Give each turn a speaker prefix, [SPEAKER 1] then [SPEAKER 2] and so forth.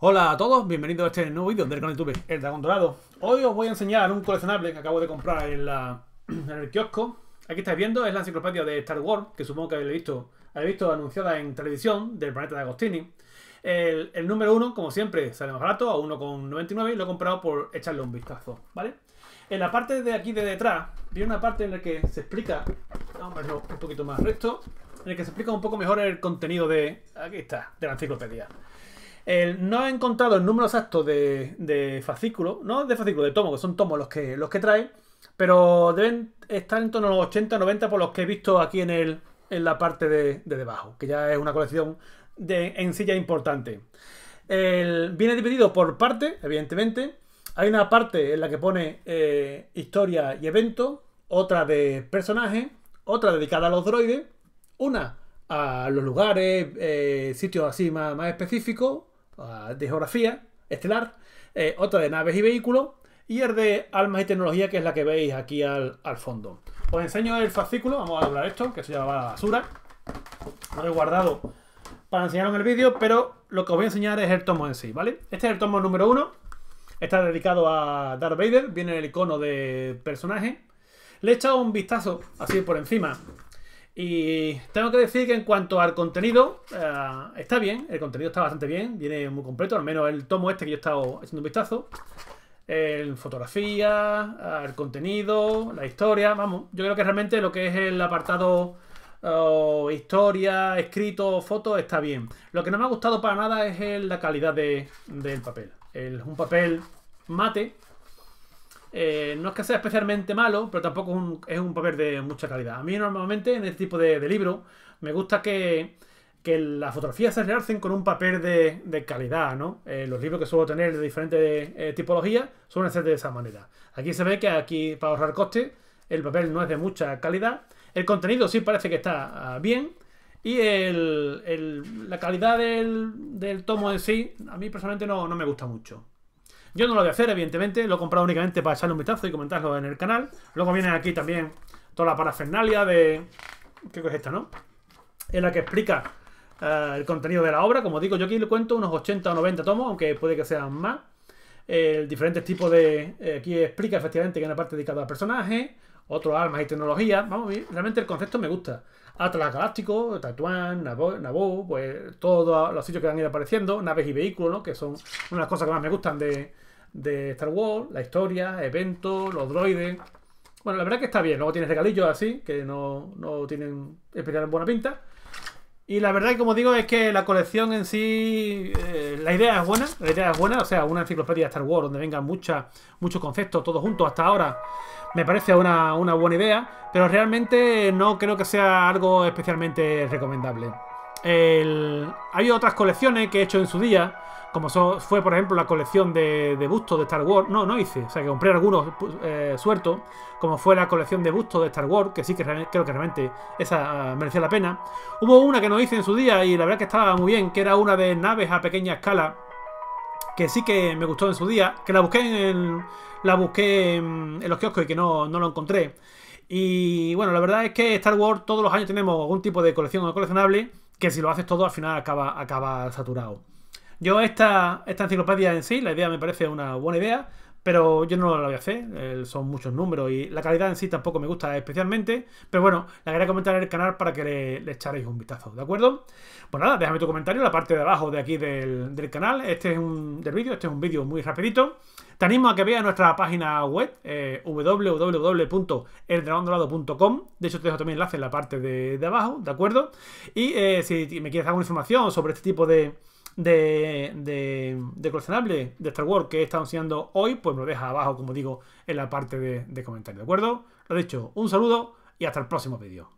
[SPEAKER 1] Hola a todos, bienvenidos a este nuevo vídeo del canal YouTube El Dragón Dorado. Hoy os voy a enseñar un coleccionable que acabo de comprar en, el kiosco. Aquí estáis viendo, es la enciclopedia de Star Wars, que supongo que habéis visto, habéis visto anunciada en televisión, del planeta de Agostini. El, número 1, como siempre, sale más barato, a 1,99 y lo he comprado por echarle un vistazo, ¿vale? En la parte de aquí de detrás, viene una parte en la que se explica, vamos a verlo un poquito más recto, en la que se explica un poco mejor el contenido de, aquí está, de la enciclopedia no he encontrado el número exacto de, fascículos, no de fascículos, de tomos, que son tomos los que, los que trae, pero deben estar en torno a los 80 90 por los que he visto aquí en, el, en la parte de, debajo, que ya es una colección de, en importante. viene dividido por partes, evidentemente. Hay una parte en la que pone eh, historia y evento, otra de personajes, otra dedicada a los droides, una a los lugares, eh, sitios así más, más específicos, Ah, de geografía estelar, otro eh, otra de naves y vehículos y el de almas y tecnología, que es la que veis aquí al, fondo. Os enseño el fascículo, vamos a doblar esto, que se llama basura. Lo he guardado para enseñaros en el vídeo, pero lo que os voy a enseñar es el tomo en sí, ¿vale? Este es el tomo número uno, está dedicado a Darth Vader, viene el icono de personaje. Le he echado un vistazo, así por encima, y tengo que decir que en cuanto al contenido, eh, está bien, el contenido está bastante bien, viene muy completo, al menos el tomo este que yo he estado echando un vistazo. En fotografía, el contenido, la historia, vamos, yo creo que realmente lo que es el apartado historia, escrito, foto, está bien. Lo que no me ha gustado para nada es la calidad del papel. Es un papel mate, eh, no es que sea especialmente malo, pero tampoco es un, papel de mucha calidad. A mí normalmente en este tipo de, libro me gusta que, las fotografías se realcen con un papel de, calidad, ¿no? Eh, los libros que suelo tener de diferentes eh, tipologías suelen ser de esa manera. Aquí se ve que aquí, para ahorrar coste, el papel no es de mucha calidad. El contenido sí parece que está ah, bien. Y la calidad del, tomo en sí, a mí personalmente no me gusta mucho. Yo no lo voy a hacer, evidentemente. Lo he comprado únicamente para echarle un vistazo y comentarlo en el canal. Luego viene aquí también toda la parafernalia de... ¿Qué es esta, ¿no? En la que explica eh, el contenido de la obra. Como digo, yo aquí le cuento unos 80 o 90 tomos, aunque puede que sean más. El diferente diferentes tipos de... Eh, aquí explica efectivamente que hay una parte dedicada a personaje. otros armas y tecnologías. Vamos, a ver. realmente el concepto me gusta. Atlas Galáctico, Tatuán, Naboo, pues todos los sitios que han ido apareciendo, naves y vehículos, que son unas cosas que más me gustan de, de Star Wars, la historia, eventos, los droides. Bueno, la verdad que está bien. Luego tienes regalillos así, que no, no tienen especial buena pinta. Y la verdad, como digo, es que la colección en sí, eh, la idea es buena, la idea es buena, o sea, una enciclopedia de Star Wars donde vengan muchas muchos conceptos todos juntos hasta ahora, me parece una, una buena idea, pero realmente no creo que sea algo especialmente recomendable. Hay otras colecciones que he hecho en su día, como fue por ejemplo la colección de, bustos de Star Wars. No, no hice, o sea que compré algunos eh, sueltos, como fue la colección de bustos de Star Wars, que sí que creo que realmente esa ah, merecía la pena. Hubo una que no hice en su día y la verdad que estaba muy bien, que era una de naves a pequeña escala, que sí que me gustó en su día, que la busqué en, la busqué en, los kioscos y que no, no lo encontré. Y bueno, la verdad es que Star Wars todos los años tenemos algún tipo de colección o coleccionable que si lo haces todo al final acaba, acaba saturado. Yo esta, esta enciclopedia en sí, la idea me parece una buena idea pero yo no lo voy a hacer, son muchos números y la calidad en sí tampoco me gusta especialmente, pero bueno, la quería comentar en el canal para que le, echaréis un vistazo, ¿de acuerdo? Bueno, pues nada, déjame tu comentario en la parte de abajo de aquí del, canal, este es un del vídeo, este es un vídeo muy rapidito. Te animo a que veas nuestra página web eh, www.eldragondorado.com. De hecho, te dejo también el enlace en la parte de, abajo, ¿de acuerdo? Y eh, si me quieres alguna información sobre este tipo de, de, de, de coleccionable de Star Wars que he estado enseñando hoy, pues me lo deja abajo, como digo, en la parte de, de comentarios, ¿de acuerdo? Lo dicho, un saludo y hasta el próximo vídeo.